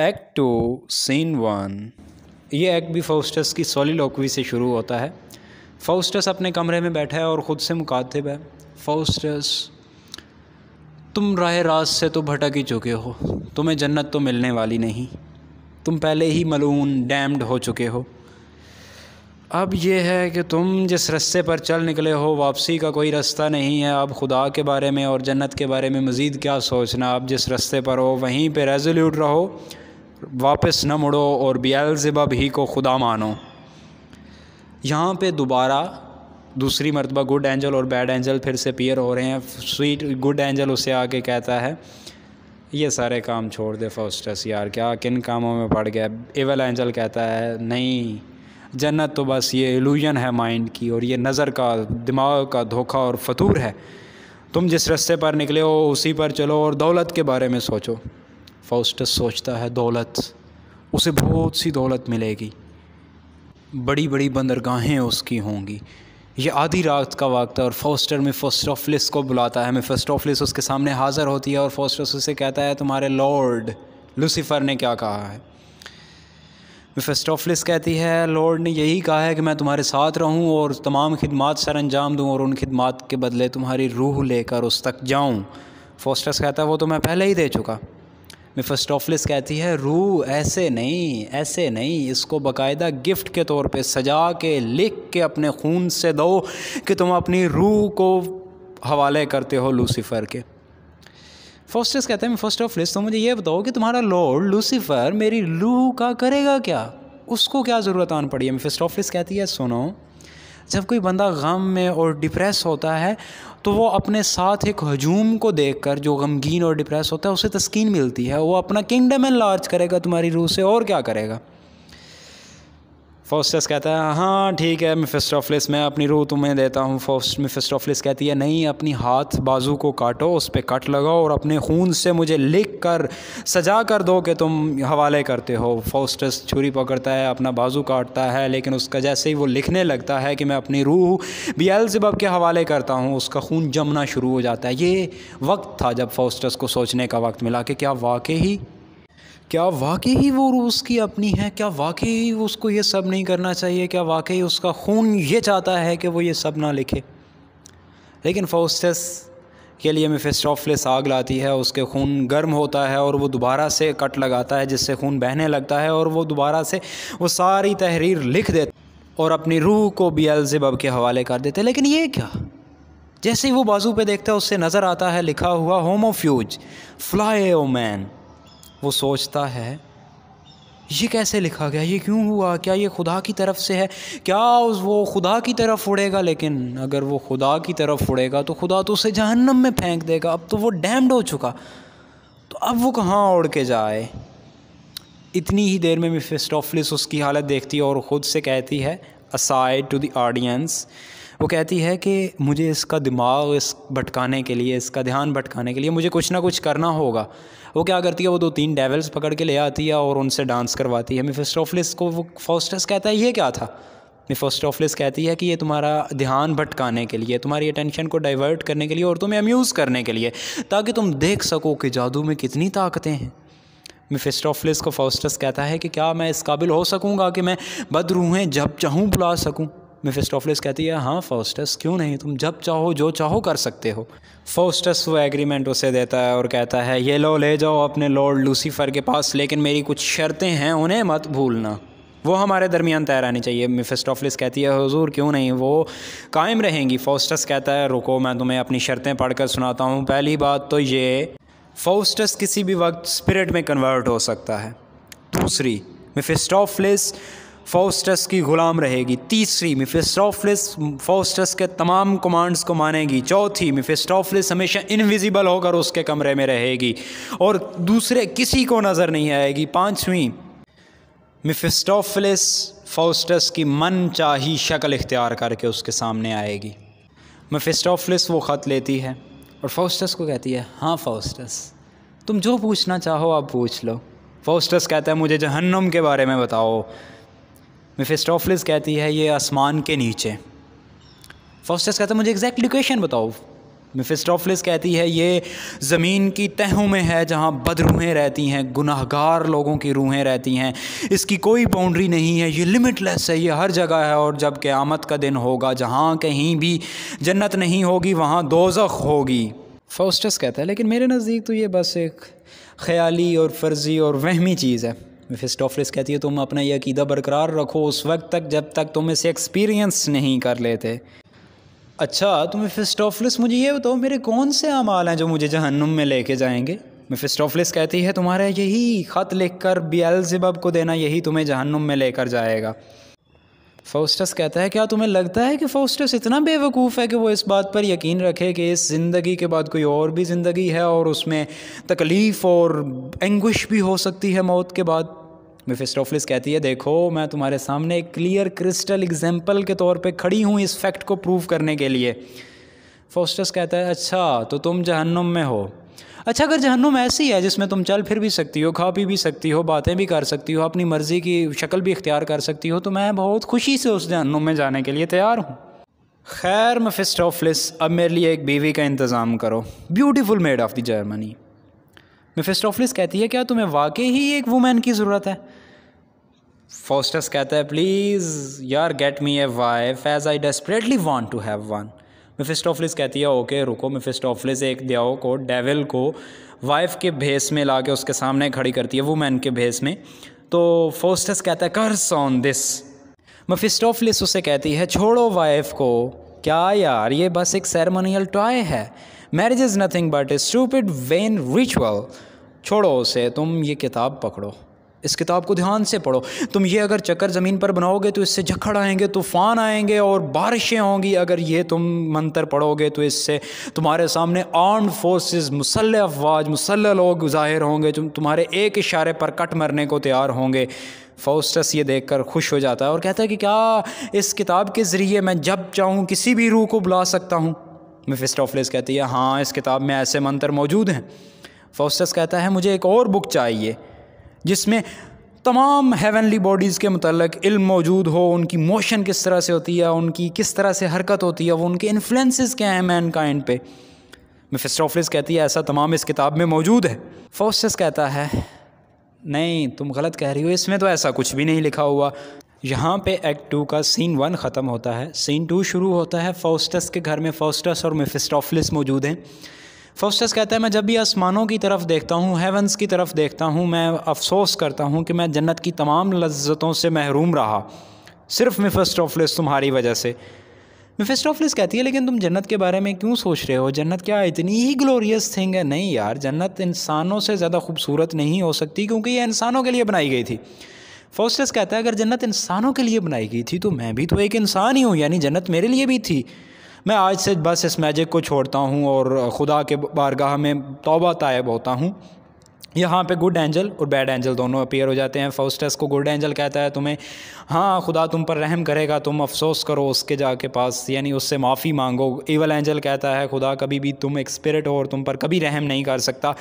act two scene one ये act भी Faustus की सोलिलोक्वी से शुरू होता है फाउस्टस अपने कमरे में बैठा है और ख़ुद से मुखातिब है फाउस्टस तुम राह रास से तो भटक ही चुके हो तुम्हें जन्नत तो मिलने वाली नहीं तुम पहले ही मलून डैम्ड हो चुके हो अब यह है कि तुम जिस रस्ते पर चल निकले हो वापसी का कोई रास्ता नहीं है अब खुदा के बारे में और जन्नत के बारे में मज़ीद क्या सोचना आप जिस रस्ते पर हो वहीं पे रेजोल्यूट रहो वापस न मुड़ो और बियालजबब ही को खुदा मानो यहाँ पे दोबारा दूसरी मरतबा गुड एंजल और बैड एंजल फिर से पियर हो रहे हैं स्वीट गुड एंजल उसे आके कहता है ये सारे काम छोड़ दे फर्स्टस यार क्या किन कामों में पड़ गया एवल एंजल कहता है नहीं जन्नत तो बस ये एलूजन है माइंड की और ये नज़र का दिमाग का धोखा और फतूर है तुम जिस रस्ते पर निकले हो उसी पर चलो और दौलत के बारे में सोचो फाउस्टस सोचता है दौलत उसे बहुत सी दौलत मिलेगी बड़ी बड़ी बंदरगाहें उसकी होंगी ये आधी रात का वक्त है और फोस्टर में फोस्टोफलिस को बुलाता है मैं फोस्टोफलिस उसके सामने हाज़र होती है और फोस्टस उसे कहता है तुम्हारे लॉर्ड लूसीफर ने क्या कहा है फेस्टोफलिस कहती है लॉर्ड ने यही कहा है कि मैं तुम्हारे साथ रहूं और तमाम खिदमत सर अंजाम दूँ और उन खिदमत के बदले तुम्हारी रूह लेकर उस तक जाऊं फोस्टस कहता है वो तो मैं पहले ही दे चुका मिफस्टोफलिस कहती है रू ऐसे नहीं ऐसे नहीं इसको बाकायदा गिफ्ट के तौर पे सजा के लिख के अपने खून से दो कि तुम अपनी रूह को हवाले करते हो लूसीफ़र के फोस्टस कहते हैं फर्स्ट ऑफ लिस्ट तो मुझे ये बताओ कि तुम्हारा लॉर्ड लूसीफर मेरी रूह का करेगा क्या उसको क्या ज़रूरत आन पड़ी है ऑफ लिस्ट कहती है सुनो जब कोई बंदा गम में और डिप्रेस होता है तो वो अपने साथ एक हजूम को देख कर जो गमगीन और डिप्रेस होता है उसे तस्कीन मिलती है वो अपना किंगडम लार्ज करेगा तुम्हारी रूह से और क्या करेगा फोस्टस कहता है हाँ ठीक है मिफिस्टोफलिस मैं अपनी रूह तुम्हें देता हूँ फोस्ट मिफिस्टोफलिस कहती है नहीं अपनी हाथ बाजू को काटो उस पर कट लगाओ और अपने खून से मुझे लिख कर सजा कर दो कि तुम हवाले करते हो फोस्टस छुरी पकड़ता है अपना बाजू काटता है लेकिन उसका जैसे ही वो लिखने लगता है कि मैं अपनी रूह एल जब के हवाले करता हूँ उसका खून जमना शुरू हो जाता है ये वक्त था जब फोस्टस को सोचने का वक्त मिला कि क्या वाकई क्या वाकई ही वो रूस की अपनी है क्या वाकई ही उसको ये सब नहीं करना चाहिए क्या वाकई उसका खून ये चाहता है कि वो ये सब ना लिखे लेकिन फोस्टस के लिए मिफिस्टोफलिस आग लाती है उसके खून गर्म होता है और वो दोबारा से कट लगाता है जिससे खून बहने लगता है और वो दोबारा से वो सारी तहरीर लिख देते और अपनी रूह को बियलजिबब के हवाले कर देते लेकिन ये क्या जैसे ही वो बाजू पे देखता है उससे नज़र आता है लिखा हुआ होमोफ्यूज फ्लाई ओ मैन वो सोचता है ये कैसे लिखा गया ये क्यों हुआ क्या ये खुदा की तरफ से है क्या उस वो खुदा की तरफ उड़ेगा लेकिन अगर वो खुदा की तरफ उड़ेगा तो खुदा तो उसे जहन्नम में फेंक देगा अब तो वो डैम्ड हो चुका तो अब वो कहाँ उड़ के जाए इतनी ही देर में मिफिस्टोफलिस उसकी हालत देखती है और ख़ुद से कहती है असाइड टू द ऑडियंस वो कहती है कि मुझे इसका दिमाग इस भटकाने के लिए इसका ध्यान भटकाने के लिए मुझे कुछ ना कुछ करना होगा वो क्या करती है वो दो तीन डेवल्स पकड़ के ले आती है और उनसे डांस करवाती है मिफिस्टोफलिस को वो फोस्टस कहता है ये क्या था मिफोस्टोफलिस कहती है कि ये तुम्हारा ध्यान भटकाने के लिए तुम्हारी अटेंशन को डाइवर्ट करने के लिए और तुम्हें अम्यूज़ करने के लिए ताकि तुम देख सको कि जादू में कितनी ताकतें हैं मिफिस्टोफलिस को फाउस्टस कहता है कि क्या मैं इस काबिल हो सकूँगा कि मैं बदरूहें जब चाहूँ बुला सकूँ मिफिस्टोफलिस कहती है हाँ फाउस्टस क्यों नहीं तुम जब चाहो जो चाहो कर सकते हो फाउस्टस वो एग्रीमेंट उसे देता है और कहता है ये लो ले जाओ अपने लॉर्ड लूसीफर के पास लेकिन मेरी कुछ शर्तें हैं उन्हें मत भूलना वो हमारे दरमियान तैर आनी चाहिए मिफिस्टोफलिस कहती है हजूर क्यों नहीं वो कायम रहेंगी फ़ोस्टस कहता है रुको मैं तुम्हें अपनी शर्तें पढ़कर सुनाता हूँ पहली बात तो ये फोस्टस किसी भी वक्त स्पिरिट में कन्वर्ट हो सकता है दूसरी मिफिस्टोफलिस फोस्टस की गुलाम रहेगी तीसरी मिफिस्टोफलिस फोस्टस के तमाम कमांड्स को मानेगी चौथी मिफिस्टोफलिस हमेशा इनविजिबल होकर उसके कमरे में रहेगी और दूसरे किसी को नज़र नहीं आएगी पाँचवीं मिफिस्टोफलिस फोस्टस की मन चाही शक्ल इख्तियार करके उसके सामने आएगी मिफिस्टोफलिस वो ख़त लेती है और फोस्टस को कहती है हाँ फोस्टस तुम जो पूछना चाहो आप पूछ लो फोस्टस कहता है मुझे जहन्नम के बारे में बताओ मेफिस्टोफलिस कहती है ये आसमान के नीचे फॉस्टस कहता है मुझे एग्जैक्ट लोकेशन बताओ मेफिस्टोफलिस कहती है ये ज़मीन की तहों में है जहाँ बदरूहें रहती हैं गुनाहगार लोगों की रूहें रहती हैं इसकी कोई बाउंड्री नहीं है ये लिमिटलेस है ये हर जगह है और जब क़्यामत का दिन होगा जहाँ कहीं भी जन्नत नहीं होगी वहाँ दोजख होगी फोस्टस कहता है लेकिन मेरे नज़दीक तो ये बस एक ख्याली और फर्जी और वहमी चीज़ है मेफिस्टोफलिस कहती है तुम अपना यह अकीदा बरकरार रखो उस वक्त तक जब तक तुम इसे एक्सपीरियंस नहीं कर लेते अच्छा तो मेफिस्टोफलिस मुझे ये बताओ मेरे कौन से अमाल हैं जो मुझे जहन्नुम में लेके जाएंगे मेफिस्टोफलिस कहती है तुम्हारा यही ख़त लिख कर बियलजिबब को देना यही तुम्हें जहन्नुम में लेकर जाएगा फोस्टस कहता है क्या तुम्हें लगता है कि फोस्टस इतना बेवकूफ़ है कि वो इस बात पर यकीन रखे कि इस ज़िंदगी के बाद कोई और भी ज़िंदगी है और उसमें तकलीफ़ और एंग्विश भी हो सकती है मौत के बाद मिफिस्टोफलिस कहती है देखो मैं तुम्हारे सामने एक क्लियर क्रिस्टल एग्जाम्पल के तौर पर खड़ी हूँ इस फैक्ट को प्रूव करने के लिए फोस्टस कहता है अच्छा तो तुम जहन्नुम में हो अच्छा अगर जहन्नुम ऐसी है जिसमें तुम चल फिर भी सकती हो खा पी भी सकती हो बातें भी कर सकती हो अपनी मर्ज़ी की शक्ल भी इख्तियार कर सकती हो तो मैं बहुत खुशी से उस जहन्नुम में जाने के लिए तैयार हूँ खैर मफिस्टोफलिस अब मेरे लिए एक बीवी का इंतज़ाम करो beautiful maid of the Germany Mephistopheles कहती है क्या तुम्हें वाकई ही एक वुमेन की ज़रूरत है फोस्टस कहता है प्लीज़ यार get me a wife as I desperately want to have one Mephistopheles कहती है ओके रुको मिफिस्टोफलिस एक दयाओ को डेविल को वाइफ के भेस में ला के उसके सामने खड़ी करती है वुमेन के भेस में तो फोस्टस कहता है कर्स ऑन दिस मफिस्टोफलिस उसे कहती है छोड़ो वाइफ को क्या यार ये बस एक सेरेमोनियल टॉय है marriage is nothing but a stupid vain ritual छोड़ो उसे तुम ये किताब पकड़ो इस किताब को ध्यान से पढ़ो तुम ये अगर चक्कर ज़मीन पर बनाओगे तो इससे झखड़ आएंगे तूफ़ान आएंगे और बारिशें होंगी अगर ये तुम मंत्र पढ़ोगे तो इससे तुम्हारे सामने आर्म फोर्सेस मुसल अफवाज मुसल लोग ज़ाहिर होंगे तुम तुम्हारे एक इशारे पर कट मरने को तैयार होंगे फोस्टस ये देखकर खुश हो जाता है और कहता है कि क्या इस किताब के ज़रिए मैं जब चाहूँ किसी भी रूह को बुला सकता हूँ मिफिस्टोफलेस कहती है हाँ इस किताब में ऐसे मंत्र मौजूद हैं फोस्टस कहता है मुझे एक और बुक चाहिए जिसमें तमाम हेवनली बॉडीज़ के मतलब इल्म मौजूद हो उनकी मोशन किस तरह से होती है उनकी किस तरह से हरकत होती है वो उनके इन्फ्लुएंसेस क्या हैं मैन काइंड पे मिफिस्टोफलिस कहती है ऐसा तमाम इस किताब में मौजूद है फोस्टस कहता है नहीं तुम गलत कह रही हो इसमें तो ऐसा कुछ भी नहीं लिखा हुआ यहाँ पे एक्ट टू का सीन वन ख़त्म होता है सीन टू शुरू होता है फोस्टस के घर में फोस्टस और मिफिस्टोफलिस मौजूद हैं फोस्टस कहता है मैं जब भी आसमानों की तरफ देखता हूँ हेवंस की तरफ देखता हूँ मैं अफसोस करता हूँ कि मैं जन्नत की तमाम लज्जतों से महरूम रहा सिर्फ मिफिस्टोफलिस तुम्हारी वजह से मिफिस्टोफलिस कहती है लेकिन तुम जन्नत के बारे में क्यों सोच रहे हो जन्नत क्या इतनी ही ग्लोरियस थिंग है नहीं यार जन्नत इंसानों से ज़्यादा खूबसूरत नहीं हो सकती क्योंकि यह इंसानों के लिए बनाई गई थी फोस्टस कहता है अगर जन्नत इंसानों के लिए बनाई गई थी तो मैं भी तो एक इंसान ही हूँ यानी जन्नत मेरे लिए भी थी मैं आज से बस इस मैजिक को छोड़ता हूँ और खुदा के बारगाह में तोबा तायब होता हूँ यहाँ पे गुड एंजल और बैड एंजल दोनों अपेयर हो जाते हैं फोस्टस को गुड एंजल कहता है तुम्हें हाँ खुदा तुम पर रहम करेगा तुम अफसोस करो उसके जाके पास यानी उससे माफ़ी मांगो इवल एंजल कहता है खुदा कभी भी तुम एक स्पिरिट हो और तुम पर कभी रहम नहीं कर सकता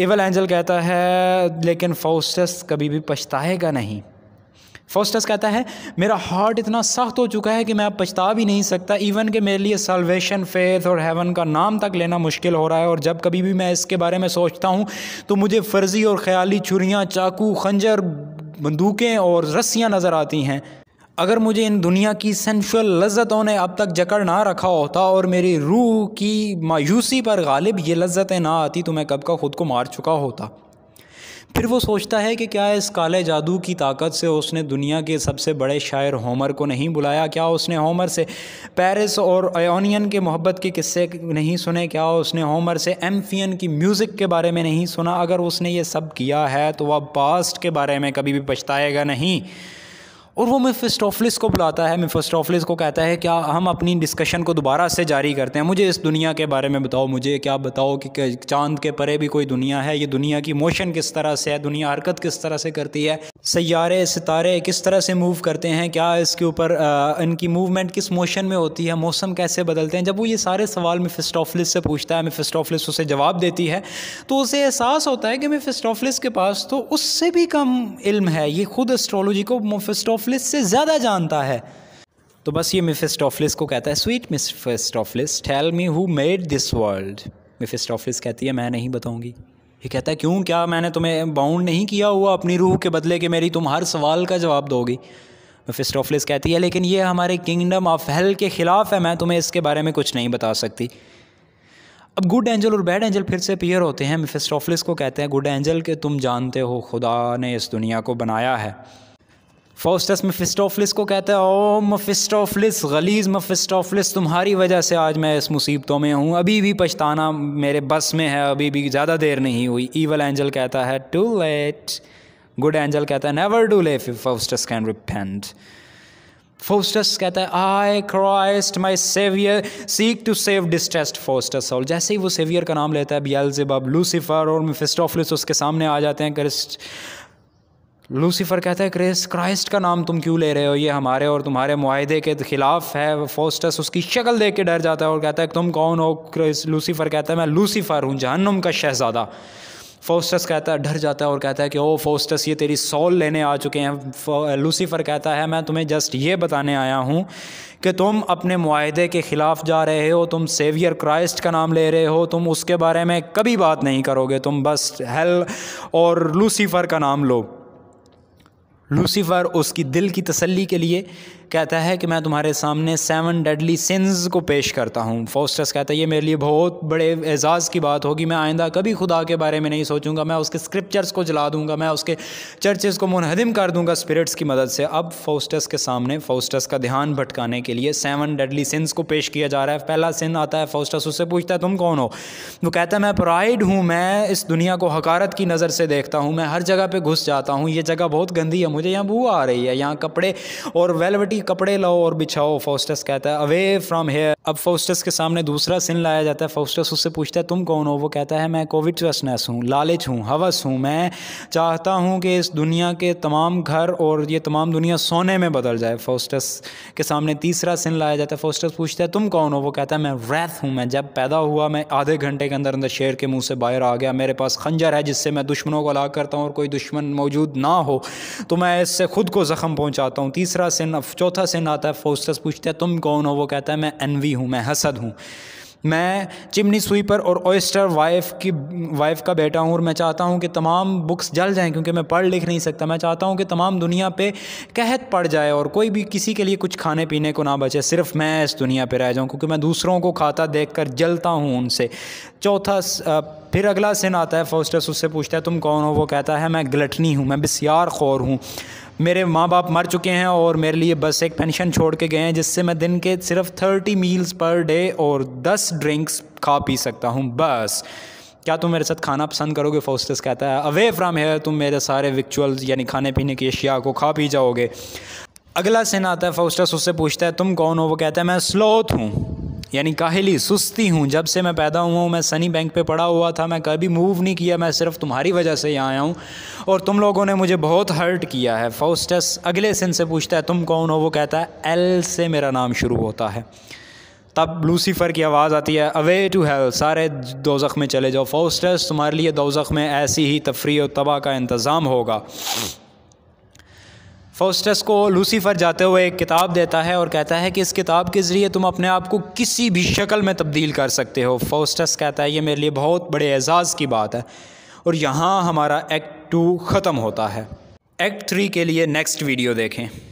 एवल एंजल कहता है लेकिन फोस्टस कभी भी पछताएगा नहीं फोस्टस कहता है मेरा हार्ट इतना सख्त हो चुका है कि मैं अब पछता भी नहीं सकता इवन कि मेरे लिए सल्वेशन फेथ और हेवन का नाम तक लेना मुश्किल हो रहा है और जब कभी भी मैं इसके बारे में सोचता हूँ तो मुझे फर्जी और ख्याली छुरियाँ चाकू खंजर बंदूकें और रस्सियाँ नज़र आती हैं अगर मुझे इन दुनिया की सेंशुअल लज्जतों ने अब तक जकड़ ना रखा होता और मेरी रूह की मायूसी पर गालिब ये लज्जतें ना आती तो मैं कब का ख़ुद को मार चुका होता फिर वो सोचता है कि क्या इस काले जादू की ताकत से उसने दुनिया के सबसे बड़े शायर होमर को नहीं बुलाया क्या उसने होमर से पेरिस और एनियन के मोहब्बत के किस्से नहीं सुने क्या उसने होमर से एम्फियन की म्यूज़िक के बारे में नहीं सुना अगर उसने ये सब किया है तो वह पास्ट के बारे में कभी भी पछताएगा नहीं और वो मेफिस्टोफलिस को बुलाता है मेफिस्टोफलिस को कहता है क्या हम अपनी डिस्कशन को दोबारा से जारी करते हैं मुझे इस दुनिया के बारे में बताओ मुझे क्या बताओ कि चांद के परे भी कोई दुनिया है ये दुनिया की मोशन किस तरह से है दुनिया हरकत किस तरह से करती है सैारे सितारे किस तरह से मूव करते हैं क्या इसके ऊपर इनकी मूवमेंट किस मोशन में होती है मौसम कैसे बदलते हैं जब वो ये सारे सवाल मिफिस्टोफलिस से पूछता है मिफिस्टोफलिस उसे जवाब देती है तो उसे एहसास होता है कि मिफिस्टोफलिस के पास तो उससे भी कम इल्म है ये खुद एस्ट्रोलॉजी को मिफिस्टोफलिस से ज़्यादा जानता है तो बस ये मिफिस्टोफलिस को कहता है sweet Mephistopheles tell me who made this world Mephistopheles कहती है मैं नहीं बताऊँगी ये कहता है क्यों क्या मैंने तुम्हें बाउंड नहीं किया हुआ अपनी रूह के बदले कि मेरी तुम हर सवाल का जवाब दोगी फिस्टोफलिस कहती है लेकिन ये हमारे किंगडम ऑफ हेल के ख़िलाफ़ है मैं तुम्हें इसके बारे में कुछ नहीं बता सकती अब गुड एंजल और बैड एंजल फिर से पियर होते हैं मिफिस्टोफलिस को कहते हैं गुड एंजल के तुम जानते हो खुदा ने इस दुनिया को बनाया है फोस्टस मफिस्टोफलिस को कहता है ओ मफिस्टोफलिस गलीज मफिस्टोफलिस तुम्हारी वजह से आज मैं इस मुसीबतों में हूँ अभी भी पछताना मेरे बस में है अभी भी ज़्यादा देर नहीं हुई ईवल एंजल कहता है टू लेट गुड एंजल कहता है never too late Faustus can repent Faustus कहता है I Christ my saviour seek to save distressed Faustus और जैसे ही वो सेवियर का नाम लेता है जब लूसीफर और मफिस्टोफलिस उसके सामने आ जाते हैं क्रिस्ट लूसीफ़र कहता है क्रेस क्राइस्ट का नाम तुम क्यों ले रहे हो ये हमारे और तुम्हारे माहदे के ख़िलाफ़ है फोस्टस उसकी शक्ल देख के डर जाता है और कहता है तुम कौन हो क्रेस लूसीफ़र कहता है मैं लूसीफ़र हूँ जहन्नुम का शहज़ादा फोस्टस कहता है डर जाता है और कहता है कि ओ फोस्टस ये तेरी सॉल लेने आ चुके हैं लूसीफ़र कहता है मैं तुम्हें जस्ट ये बताने आया हूँ कि तुम अपने माहदे के ख़िलाफ़ जा रहे हो तुम सेवियर क्राइस्ट का नाम ले रहे हो तुम उसके बारे में कभी बात नहीं करोगे तुम बस हेल और लूसीफ़र का नाम लो लूसीफ़र उसकी दिल की तसल्ली के लिए कहता है कि मैं तुम्हारे सामने सेवन डेडली सिंस को पेश करता हूँ फोस्टस कहता है ये मेरे लिए बहुत बड़े एजाज़ की बात होगी मैं आइंदा कभी खुदा के बारे में नहीं सोचूंगा मैं उसके स्क्रिप्चर्स को जला दूंगा मैं उसके चर्चेस को मुनहदम कर दूंगा स्पिरिट्स की मदद से अब फोस्टस के सामने फोस्टस का ध्यान भटकाने के लिए सेवन डेडली सिंस को पेश किया जा रहा है पहला सिंह आता है फोस्टस उससे पूछता है तुम कौन हो वो कहता है मैं प्राइड हूँ मैं इस दुनिया को हकारत की नज़र से देखता हूँ मैं हर जगह पर घुस जाता हूँ ये जगह बहुत गंदी है मुझे यहाँ बू आ रही है यहाँ कपड़े और वेलवटी कपड़े लाओ और बिछाओ फोस्टस कहता है अवे फ्रॉम हेयर अब फोस्टस के सामने दूसरा सिन लाया जाता है फोस्टस उससे पूछता है तुम कौन हो वो कहता है मैं कोविटसनेस हूँ लालच हूँ हवस हूँ मैं चाहता हूँ कि इस दुनिया के तमाम घर और ये तमाम दुनिया सोने में बदल जाए फोस्टस के सामने तीसरा सिन लाया जाता है फोस्टस पूछता है तुम कौन हो वो कहता है मैं रैथ हूँ मैं जब पैदा हुआ मैं आधे घंटे के अंदर अंदर शेर के मुँह से बाहर आ गया मेरे पास खंजर है जिससे मैं दुश्मनों को हलाक करता हूँ और कोई दुश्मन मौजूद ना हो तो मैं इससे खुद को ज़ख्म पहुँचाता हूँ तीसरा सिन चौथा सिन आता है फोस्टस पूछता है तुम कौन हो वो कहता है मैं एनवी हूँ मैं हसद हूँ मैं चिमनी स्वीपर और ऑयस्टर वाइफ की वाइफ का बेटा हूँ और मैं चाहता हूँ कि तमाम बुक्स जल जाएं क्योंकि मैं पढ़ लिख नहीं सकता मैं चाहता हूँ कि तमाम दुनिया पे कहत पड़ जाए और कोई भी किसी के लिए कुछ खाने पीने को ना बचे सिर्फ मैं इस दुनिया पे रह जाऊँ क्योंकि मैं दूसरों को खाता देख कर जलता हूँ उनसे चौथा फिर अगला सिन आता है फोस्टस उससे पूछता है तुम कौन हो वो कहता है मैं ग्लटनी हूँ मैं बसियार खौर हूँ मेरे माँ बाप मर चुके हैं और मेरे लिए बस एक पेंशन छोड़ के गए हैं जिससे मैं दिन के सिर्फ थर्टी मील्स पर डे और दस ड्रिंक्स खा पी सकता हूँ बस क्या तुम मेरे साथ खाना पसंद करोगे फोस्टस कहता है अवे फ्राम हेयर तुम मेरे सारे विक्चुअल्स यानी खाने पीने की अशिया को खा पी जाओगे अगला सीन आता है फोस्टस उससे पूछता है तुम कौन हो वो कहता है मैं स्लोथ हूँ यानी काहली सुस्ती हूँ जब से मैं पैदा हुआ हूँ मैं सनी बैंक पे पड़ा हुआ था मैं कभी मूव नहीं किया मैं सिर्फ तुम्हारी वजह से यहाँ आया हूँ और तुम लोगों ने मुझे बहुत हर्ट किया है फोस्टस अगले सिन से पूछता है तुम कौन हो वो कहता है एल से मेरा नाम शुरू होता है तब लूसीफ़र की आवाज़ आती है अवे टू हेल सारे दोजख में चले जाओ फोस्टस तुम्हारे लिए दोजख में ऐसी ही तफरी और तबाह का इंतज़ाम होगा फोस्टस को लूसीफर जाते हुए एक किताब देता है और कहता है कि इस किताब के ज़रिए तुम अपने आप को किसी भी शक्ल में तब्दील कर सकते हो फोस्टस कहता है ये मेरे लिए बहुत बड़े एजाज़ की बात है और यहाँ हमारा एक्ट टू ख़त्म होता है एक्ट थ्री के लिए नेक्स्ट वीडियो देखें